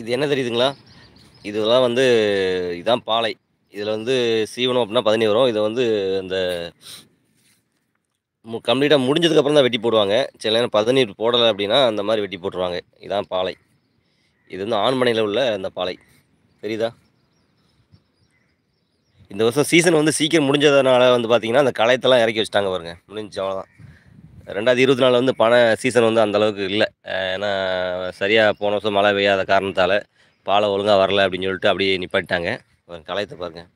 இது என்ன தெரியுதுங்களா இதெல்லாம் வந்து இதுதான் பாலை இதில் வந்து சீவனம் அப்படின்னா பதினி வரும் இதை வந்து அந்த கம்ப்ளீட்டாக முடிஞ்சதுக்கப்புறம் தான் வெட்டி போடுவாங்க சில நேரம் பதினீர் போடலை அப்படின்னா அந்த மாதிரி வெட்டி போட்டுருவாங்க இதுதான் பாலை இது வந்து ஆண்மனையில் உள்ள அந்த பாலை தெரியுதா இந்த வருஷம் சீசன் வந்து சீக்கிரம் முடிஞ்சதுனால வந்து பார்த்திங்கன்னா அந்த களையத்தெல்லாம் இறக்கி வச்சுட்டாங்க பாருங்கள் முடிஞ்சு தான் ரெண்டாவது இருபத்தி நாலு வந்து பண சீசன் வந்து அந்தளவுக்கு இல்லை ஏன்னா சரியாக போன வருஷம் மழை பெய்யாத காரணத்தால் பாலை ஒழுங்காக வரல அப்படின்னு சொல்லிட்டு அப்படியே நிப்பாட்டாங்க கலையத்தை பாருங்கள்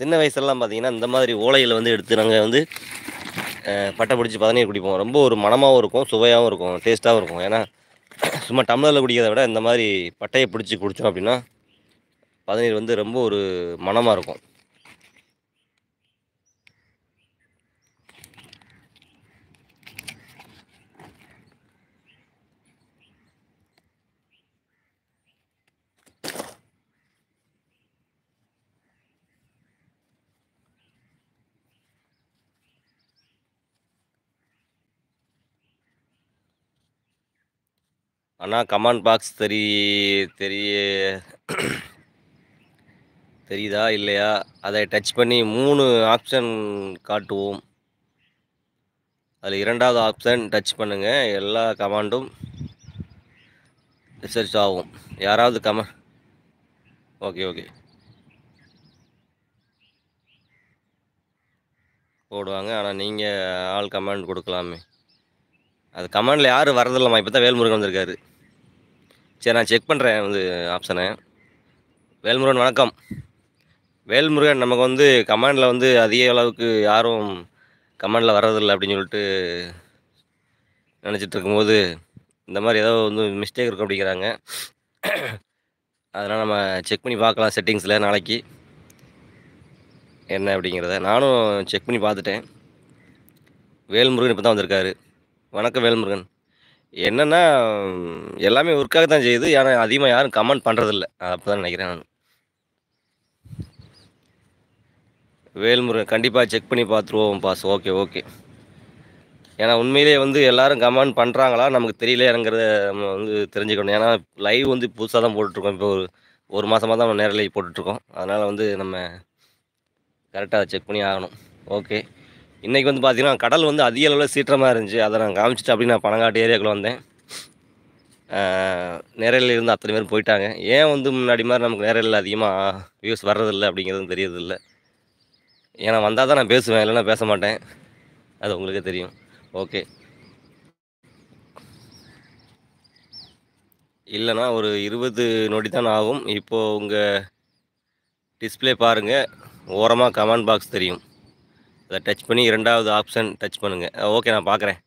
சின்ன வயசுலலாம் பார்த்திங்கன்னா இந்த மாதிரி ஓலையில் வந்து எடுத்து நாங்கள் வந்து பட்டை பிடிச்சி பதநீர் குடிப்போம் ரொம்ப ஒரு மனமாகவும் இருக்கும் சுவையாகவும் இருக்கும் டேஸ்ட்டாகவும் இருக்கும் ஏன்னா சும்மா டம்ளரில் குடிக்கிறத விட இந்த மாதிரி பட்டையை பிடிச்சி குடித்தோம் அப்படின்னா பதநீர் வந்து ரொம்ப ஒரு மனமாக இருக்கும் அண்ணா கமெண்ட் பாக்ஸ் தெரிய தெரிய தெரியுதா இல்லையா அதை டச் பண்ணி மூணு ஆப்ஷன் காட்டுவோம் அதில் இரண்டாவது ஆப்ஷன் டச் பண்ணுங்கள் எல்லா கமாண்டும் ரிசர்ச் ஆகும் யாராவது கம ஓகே ஓகே போடுவாங்க ஆனால் நீங்கள் ஆள் கமெண்ட் கொடுக்கலாமே அது கமாண்டில் யாரும் வரதில்லம்மா இப்போ தான் வேல்முருகன் வந்திருக்காரு சரி நான் செக் பண்ணுறேன் வந்து ஆப்ஷனை வேல்முருகன் வணக்கம் வேல்முருகன் நமக்கு வந்து கமாண்டில் வந்து அதிக அளவுக்கு யாரும் கமாண்டில் வர்றதில்லை அப்படின்னு சொல்லிட்டு நினச்சிட்டு இருக்கும்போது இந்த மாதிரி ஏதோ வந்து மிஸ்டேக் இருக்கும் அப்படிங்கிறாங்க அதனால் நம்ம செக் பண்ணி பார்க்கலாம் செட்டிங்ஸில் நாளைக்கு என்ன அப்படிங்கிறத நானும் செக் பண்ணி பார்த்துட்டேன் வேல்முருகன் இப்போ தான் வந்திருக்காரு வணக்கம் வேல்முருகன் என்னென்னா எல்லாமே ஒர்க்காக தான் செய்யுது ஆனால் அதிகமாக யாரும் கமெண்ட் பண்ணுறதில்ல அப்போ தான் நினைக்கிறேன் நான் வேல்முருகன் கண்டிப்பாக செக் பண்ணி பார்த்துருவோம் பாஸ் ஓகே ஓகே ஏன்னா உண்மையிலே வந்து எல்லோரும் கமெண்ட் பண்ணுறாங்களா நமக்கு தெரியலையாங்கிறத நம்ம வந்து தெரிஞ்சுக்கணும் ஏன்னா லைவ் வந்து புதுசாக தான் போட்டுட்ருக்கோம் இப்போ ஒரு ஒரு மாதமாக தான் நம்ம நேரில் போட்டுட்ருக்கோம் அதனால் வந்து நம்ம கரெக்டாக செக் பண்ணி ஆகணும் ஓகே இன்றைக்கி வந்து பார்த்தீங்கன்னா கடல் வந்து அதிக அளவில் சீற்றமாக இருந்துச்சு அதை நான் காமிச்சிட்டு அப்படி நான் பணங்காட்டு ஏரியாவுக்குள்ளே வந்தேன் நேரலில் இருந்து அத்தனை பேரும் போயிட்டாங்க ஏன் வந்து முன்னாடி மாதிரி நமக்கு நேரலில் அதிகமாக வியூஸ் வர்றதில்லை அப்படிங்கிறதும் தெரியறதில்ல ஏன்னா வந்தால் தான் நான் பேசுவேன் இல்லைன்னா பேச மாட்டேன் அது உங்களுக்கே தெரியும் ஓகே இல்லைனா ஒரு இருபது நொடி தான் ஆகும் இப்போது உங்கள் டிஸ்பிளே பாருங்கள் ஓரமாக கமெண்ட் பாக்ஸ் தெரியும் அதை டச் பண்ணி இரண்டாவது ஆப்ஷன் டச் பண்ணுங்கள் ஓகே நான் பார்க்குறேன்